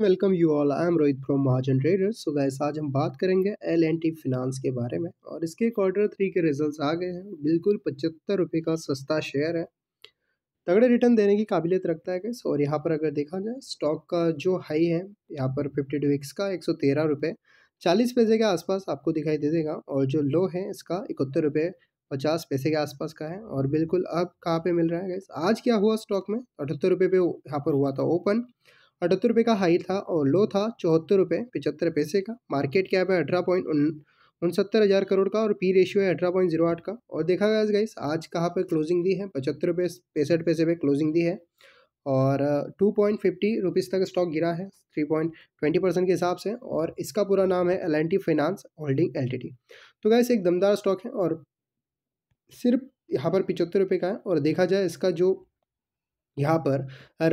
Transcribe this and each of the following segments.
welcome you all I am Rohit from Mahajan traders so guys आज हम बात करेंगे एल एंड टी फिनांस के बारे में और इसके क्वार्टर थ्री के रिजल्ट्स आ गए हैं बिल्कुल पचहत्तर रुपये का सस्ता शेयर है तगड़े रिटर्न देने की काबिलियत रखता है गाइस और यहाँ पर अगर देखा जाए स्टॉक का जो हाई है यहाँ पर फिफ्टी टू एक्स का एक सौ तेरह रुपये चालीस पैसे के आसपास आपको दिखाई दे देगा और जो लो है इसका इकहत्तर रुपये पचास पैसे के आसपास का है और बिल्कुल अब कहाँ पर मिल रहा है गैस आज क्या हुआ स्टॉक में अठहत्तर रुपये पे यहाँ पर हुआ था ओपन अठहत्तर रुपये का हाई था और लो था चौहत्तर रुपये पचहत्तर पैसे का मार्केट कैप है अठारह पॉइंट उनसत्तर हज़ार करोड़ का और पी रेशियो है अठारह पॉइंट जीरो आठ का और देखा गया गाइस आज कहाँ पर क्लोजिंग दी है पचहत्तर रुपये पैंसठ पैसे पर क्लोजिंग दी है और टू पॉइंट फिफ्टी रुपीज़ तक स्टॉक गिरा है थ्री पॉइंट ट्वेंटी परसेंट के हिसाब से और इसका पूरा नाम है L N T finance holding L T T तो गैस एक दमदार स्टॉक है और सिर्फ यहाँ पर पिचहत्तर रुपये का है और देखा जाए इसका जो यहाँ पर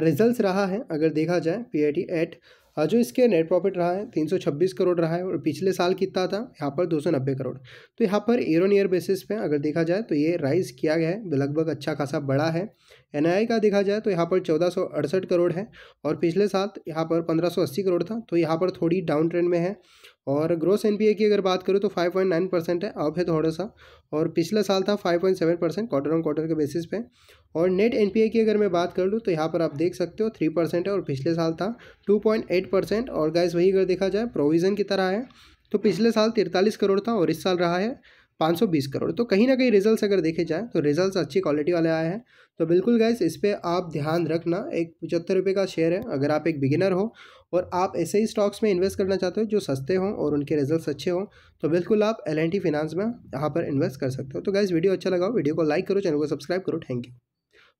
रिजल्ट्स रहा है अगर देखा जाए पी एट हाँ, जो इसके नेट प्रॉफिट रहा है छब्बीस करोड़ रहा है और पिछले साल कितना था यहाँ पर नब्बे करोड़ तो यहाँ per year on year basis पे अगर देखा जाए तो ये राइज किया गया है लगभग अच्छा खासा बड़ा है एन का देखा जाए तो यहाँ पर चौदह करोड़ है और पिछले साल तो यहाँ पर पंद्रह करोड़ था तो यहाँ पर थोड़ी डाउन ट्रेंड में है और ग्रोस एन की अगर बात करूँ तो 5.9 परसेंट है अब है थोड़ा सा और पिछला साल था 5.7 परसेंट क्वार्टर ऑन क्वार्टर के बेसिस पे और नेट एन की अगर मैं बात कर लूँ तो यहाँ पर आप देख सकते हो 3 परसेंट है और पिछले साल था एट एट परसेंट और गाइस वही अगर देखा जाए प्रोविज़न की तरह है तो पिछले साल तिरतालीस करोड़ था और इस साल रहा है पाँच सौ बीस करोड़ तो कहीं ना कहीं रिजल्ट्स अगर देखे जाए तो रिजल्ट्स अच्छी क्वालिटी वाले आए हैं तो बिल्कुल गैस इस पर आप ध्यान रखना एक पचहत्तर रुपये का शेयर है अगर आप एक बिगिनर हो और आप ऐसे ही स्टॉक्स में इन्वेस्ट करना चाहते हो जो सस्ते हों और उनके रिजल्ट्स अच्छे हों तो बिल्कुल आप एल फाइनेंस में यहाँ पर इन्वेस्ट कर सकते हो तो गैस वीडियो अच्छा लगा वीडियो को लाइक करो चैनल को सब्सक्राइब करो थैंक यू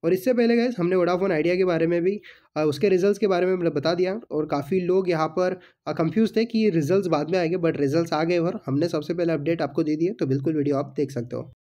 और इससे पहले गए हमने वोडाफोन आइडिया के बारे में भी उसके रिजल्ट्स के बारे में मतलब बता दिया और काफ़ी लोग यहाँ पर कंफ्यूज थे कि रिजल्ट्स बाद में आएंगे बट रिजल्ट्स आ गए और हमने सबसे पहले अपडेट आपको दे दिए तो बिल्कुल वीडियो आप देख सकते हो